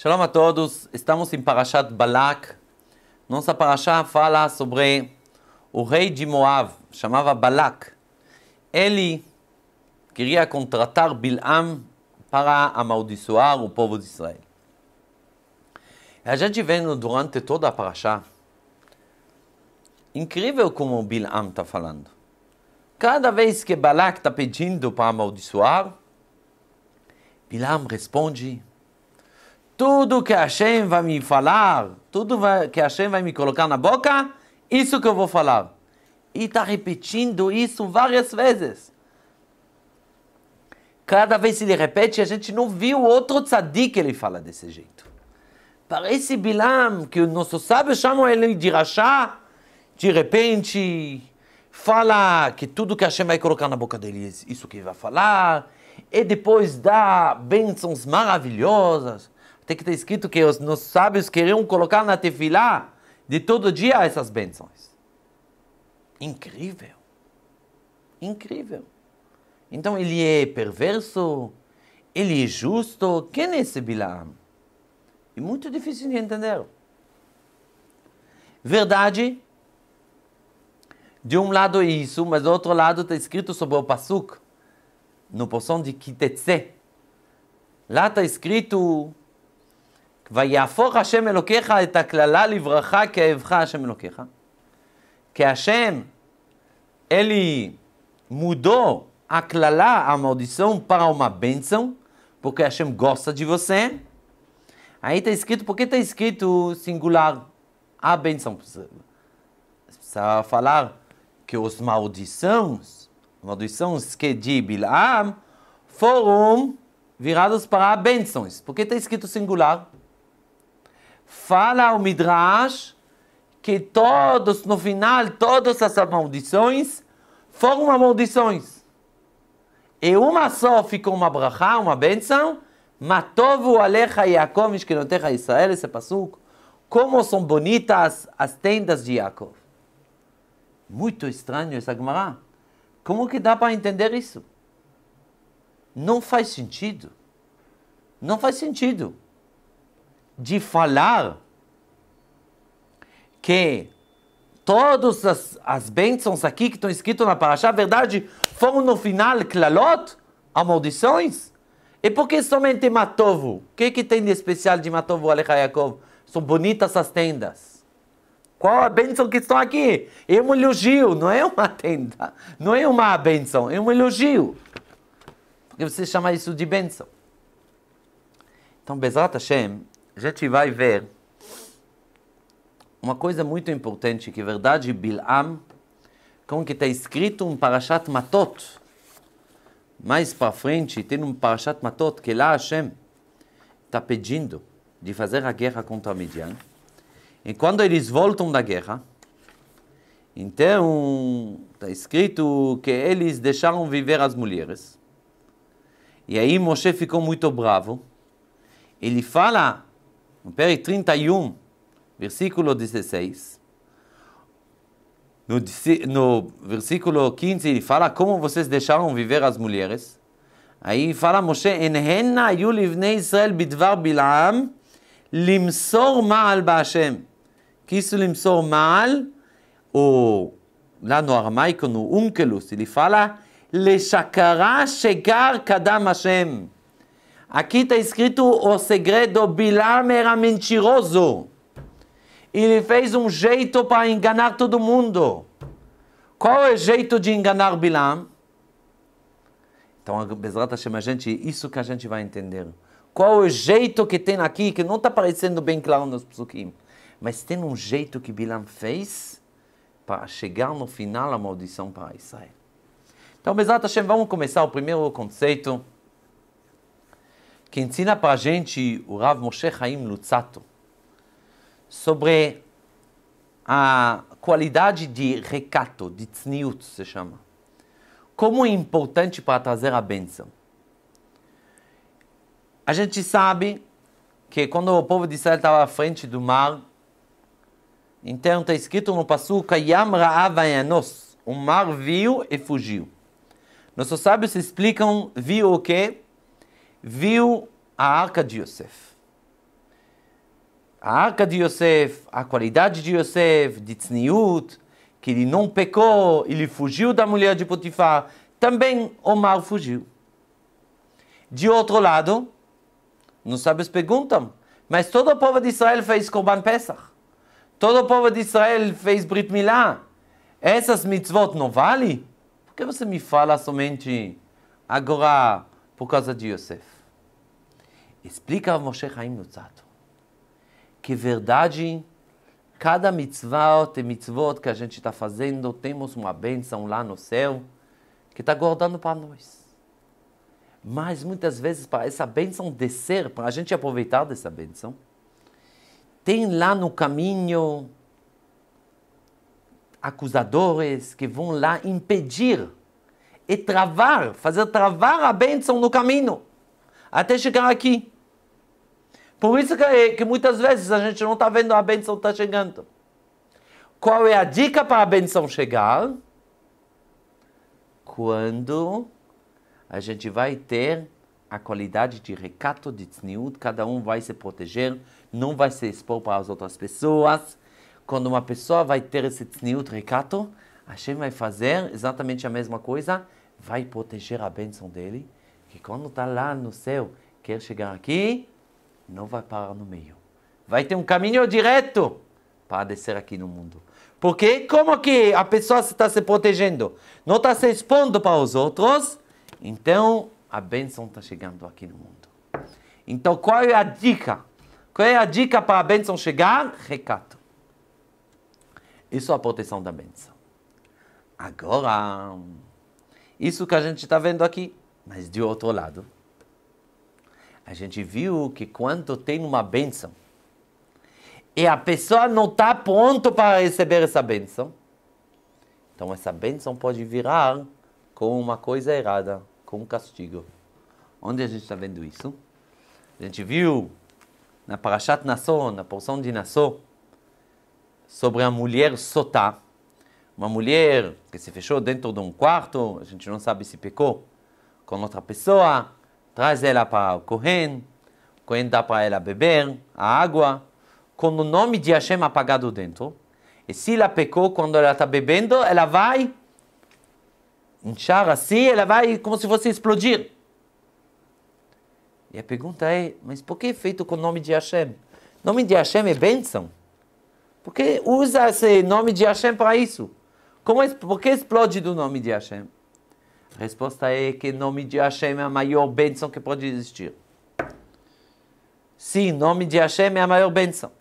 Shalom a todos, estamos em Parashat Balak. Nossa Parashat fala sobre o rei de Moab, chamava Balak. Ele queria contratar Bilam para amaldiçoar o povo de Israel. e A gente vê durante toda a Parashat, incrível como Bilam está falando. Cada vez que Balak está pedindo para amaldiçoar, Bilam responde tudo que Shem vai me falar, tudo que que Shem vai me colocar na boca, isso que eu vou falar. E está repetindo isso várias vezes. Cada vez que ele repete, a gente não viu outro tzadik que ele fala desse jeito. Parece Bilam, que o nosso sábio chama ele de Rasha, de repente fala que tudo que Shem vai colocar na boca dele, isso que ele vai falar, e depois dá bênçãos maravilhosas. Tem que estar escrito que os nossos sábios queriam colocar na tefilá de todo dia essas bênçãos. Incrível. Incrível. Então ele é perverso, ele é justo. Quem é esse Bilam? É muito difícil de entender. Verdade, de um lado é isso, mas do outro lado está escrito sobre o Pasuk, no poção de Kitetse. Lá está escrito que השם אלוקיך את הקללה לברכה כאבך השם אלוקיך. כי השם, ele mudou a aclalar a maldição para uma benção, porque Hashem gosta de você. Aí está escrito, porque está escrito singular a bênção? Precisa falar que os maldições, maldições que de Bilam foram virados para bênçãos. Porque está escrito singular? fala o Midrash que todos, no final, todas as maldições foram maldições. E uma só ficou uma brachá, uma benção. Matovu alecha Yaakov, mishkenotecha Israel, esse é passuco. Como são bonitas as tendas de Yaakov. Muito estranho essa Gemara. Como que dá para entender isso? Não faz sentido. Não faz sentido de falar que todas as, as bênçãos aqui que estão escritas na Parashá, verdade, foram no final a maldições? E por que somente Matovo? O que, que tem de especial de Matovo, Alecha Yaakov? São bonitas as tendas. Qual a bênção que estão aqui? É um elogio, não é uma tenda. Não é uma bênção, é um elogio. Porque você chama isso de bênção. Então, Bezrat Hashem, a gente vai ver uma coisa muito importante, que verdade Bilam, como que está escrito um Parashat Matot, mais para frente tem um Parashat Matot, que lá Hashem está pedindo de fazer a guerra contra Midian. E quando eles voltam da guerra, então está escrito que eles deixaram viver as mulheres. E aí Moshe ficou muito bravo. Ele fala Império 31, versículo 16. No, no, versículo 15, ele fala como vocês deixaram viver as mulheres. Aí fala Moshe, Enhenna היו לבני ישראל בדבר בלעם למסור מעל בהשם. כיסו למסור מעל, או לנו הרמייקון הוא אונקלוס, ele fala, le לשקרה שגר קדם השם. Aqui está escrito o segredo. Bilam era mentiroso. Ele fez um jeito para enganar todo mundo. Qual é o jeito de enganar Bilam? Então, Bezrat Hashem, a gente, isso que a gente vai entender. Qual é o jeito que tem aqui, que não está parecendo bem claro nos psiquim. mas tem um jeito que Bilam fez para chegar no final a maldição para Israel. Então, Bezrat Hashem, vamos começar o primeiro conceito que ensina para a gente o Rav Moshe Chaim Lutzato sobre a qualidade de recato, de tzniut se chama. Como é importante para trazer a benção. A gente sabe que quando o povo de Israel estava à frente do mar, então está escrito no Passuca, Yam Ra'avayanos, o mar viu e fugiu. Nossos sábios explicam, viu o quê? viu a arca de Yosef. A arca de Yosef, a qualidade de Yosef, de Tzniut, que ele não pecou, ele fugiu da mulher de Potifar, também o mal fugiu. De outro lado, não sabes perguntam, mas todo o povo de Israel fez Corban Pesach. Todo o povo de Israel fez Brit Milá. Essas mitzvot não valem? Por que você me fala somente agora por causa de Yosef. Explica Moshe Haim Nutzato que verdade, cada mitzvot e mitzvot que a gente está fazendo, temos uma bênção lá no céu que está guardando para nós. Mas muitas vezes, para essa bênção descer, para a gente aproveitar dessa bênção, tem lá no caminho acusadores que vão lá impedir e travar, fazer travar a bênção no caminho, até chegar aqui. Por isso que, que muitas vezes a gente não está vendo a bênção está chegando. Qual é a dica para a bênção chegar? Quando a gente vai ter a qualidade de recato de tzniut, cada um vai se proteger, não vai se expor para as outras pessoas. Quando uma pessoa vai ter esse tzniut, recato, a gente vai fazer exatamente a mesma coisa vai proteger a bênção dele, que quando está lá no céu, quer chegar aqui, não vai parar no meio. Vai ter um caminho direto para descer aqui no mundo. Porque como que a pessoa está se protegendo? Não está se expondo para os outros, então a bênção está chegando aqui no mundo. Então qual é a dica? Qual é a dica para a bênção chegar? Recato. Isso é a proteção da bênção. Agora... Isso que a gente está vendo aqui. Mas de outro lado, a gente viu que quando tem uma bênção e a pessoa não está pronta para receber essa bênção, então essa bênção pode virar com uma coisa errada, com um castigo. Onde a gente está vendo isso? A gente viu na Parashat Nassau, na porção de Nassau, sobre a mulher Sotá, uma mulher que se fechou dentro de um quarto, a gente não sabe se pecou, com outra pessoa, traz ela para o Kohen, o Kohen dá para ela beber a água, com o nome de Hashem apagado dentro. E se ela pecou quando ela está bebendo, ela vai inchar assim, ela vai como se fosse explodir. E a pergunta é, mas por que é feito com o nome de Hashem? O nome de Hashem é bênção. Por que usa esse nome de Hashem para isso? Como, por que explode do nome de Hashem? A resposta é que o nome de Hashem é a maior bênção que pode existir. Sim, o nome de Hashem é a maior bênção.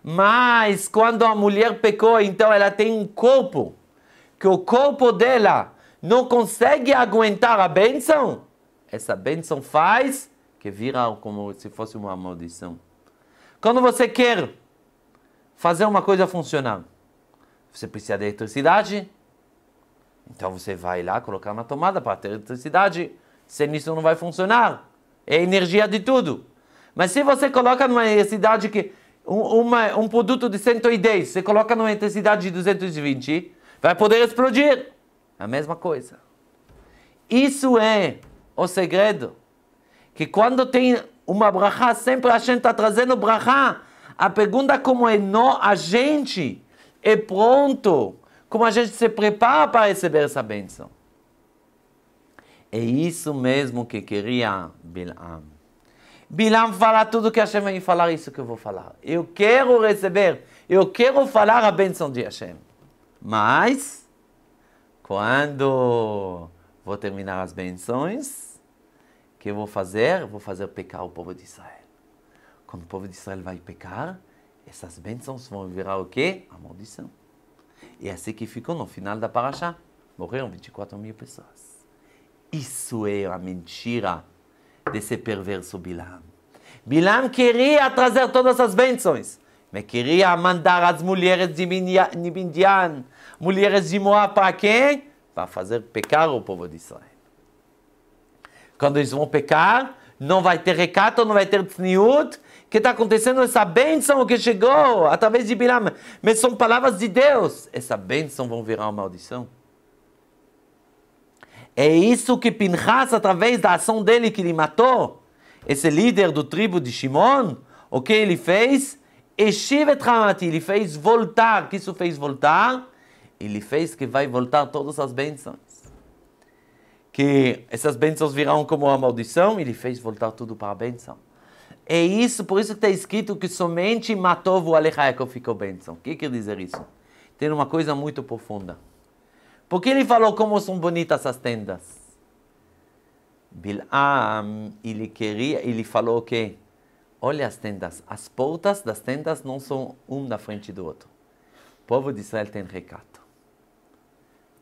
Mas quando a mulher pecou, então ela tem um corpo, que o corpo dela não consegue aguentar a bênção, essa bênção faz que vira como se fosse uma maldição. Quando você quer fazer uma coisa funcionar, você precisa de eletricidade, então você vai lá colocar uma tomada para ter eletricidade. Sem isso não vai funcionar. É energia de tudo. Mas se você coloca numa eletricidade que um, uma, um produto de 110, você coloca numa intensidade de 220, vai poder explodir. A mesma coisa. Isso é o segredo. Que quando tem uma brachá, sempre a gente está trazendo brachá. A pergunta é como é no, a gente é pronto. Como a gente se prepara para receber essa bênção. É isso mesmo que queria Bilam. Bilam fala tudo que Hashem vai falar, isso que eu vou falar. Eu quero receber, eu quero falar a bênção de Hashem. Mas, quando vou terminar as bênçãos, que eu vou fazer? Vou fazer pecar o povo de Israel. Quando o povo de Israel vai pecar, essas bênçãos vão virar o quê? A maldição. E é assim que ficou no final da Paraxá. Morreram 24 mil pessoas. Isso é a mentira desse perverso Bilam. Bilam queria trazer todas as bênçãos, mas queria mandar as mulheres de Midian, mulheres de Moab para quem? Para fazer pecar o povo de Israel. Quando eles vão pecar, não vai ter recato, não vai ter tzniut, que está acontecendo é essa bênção que chegou através de Bilam. Mas são palavras de Deus. Essa bênção vão virar uma maldição. É isso que Pinchas, através da ação dele que ele matou, esse líder do tribo de Shimon, o que ele fez? Eshivet ele fez voltar. O que isso fez voltar? Ele fez que vai voltar todas as bênçãos que essas bênçãos virão como uma maldição, ele fez voltar tudo para a bênção. É isso, por isso está escrito que somente matou o Alechaeco ficou bênção. O que quer dizer isso? Tem uma coisa muito profunda. Porque ele falou como são bonitas as tendas? Bilam, ele queria, ele falou que, olha as tendas, as portas das tendas não são um na frente do outro. O povo de Israel tem recato.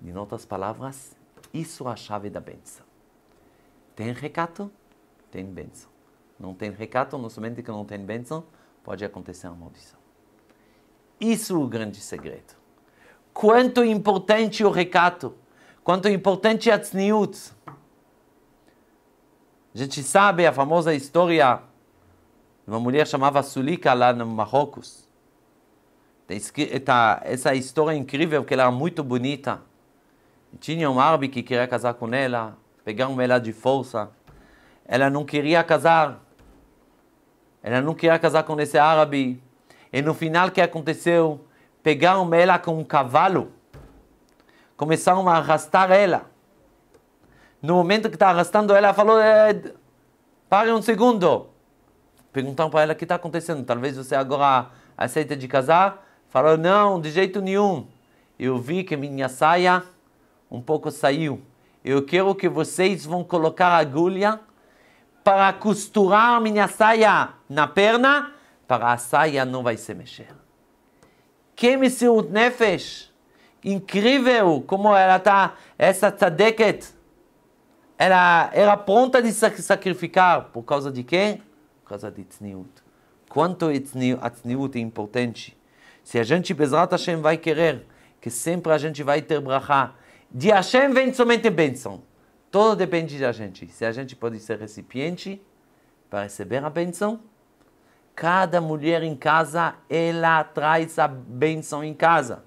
Em outras palavras, isso é a chave da benção. Tem recato? Tem benção. Não tem recato, não somente que não tem benção, pode acontecer uma maldição. Isso é o grande segredo. Quanto importante o recato, quanto importante a tzniut. A gente sabe a famosa história de uma mulher chamada Sulika lá no Marrocos. Tem tá, essa história é incrível, que ela era é muito bonita tinha um árabe que queria casar com ela, pegaram ela de força. Ela não queria casar. Ela não queria casar com esse árabe. E no final, o que aconteceu? Pegaram ela com um cavalo. Começaram a arrastar ela. No momento que está arrastando ela, falou: eh, pare um segundo. Perguntaram para ela: o que está acontecendo? Talvez você agora aceite de casar? Falou: não, de jeito nenhum. Eu vi que minha saia um pouco saiu. Eu quero que vocês vão colocar a agulha para costurar minha saia na perna, para a saia não vai se mexer. Que Messirut Nefesh! Incrível como ela está, essa tzadeket. Ela era pronta de sacrificar. Por causa de quê? Por causa de tzniut. Quanto é a tzniut é importante. Se a gente, Bezrat Hashem, vai querer que sempre a gente vai ter bracha de Hashem vem somente bênção. Tudo depende da gente. Se a gente pode ser recipiente para receber a bênção, cada mulher em casa, ela traz a bênção em casa.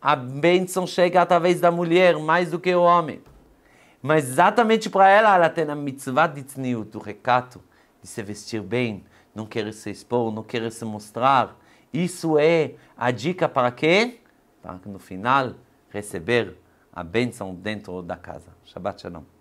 A bênção chega através da mulher mais do que o homem. Mas exatamente para ela, ela tem a mitzvah de tzniut, do recato, de se vestir bem, não querer se expor, não querer se mostrar. Isso é a dica para quê? Para que no final receber a bênção dentro da casa. Shabbat Shalom.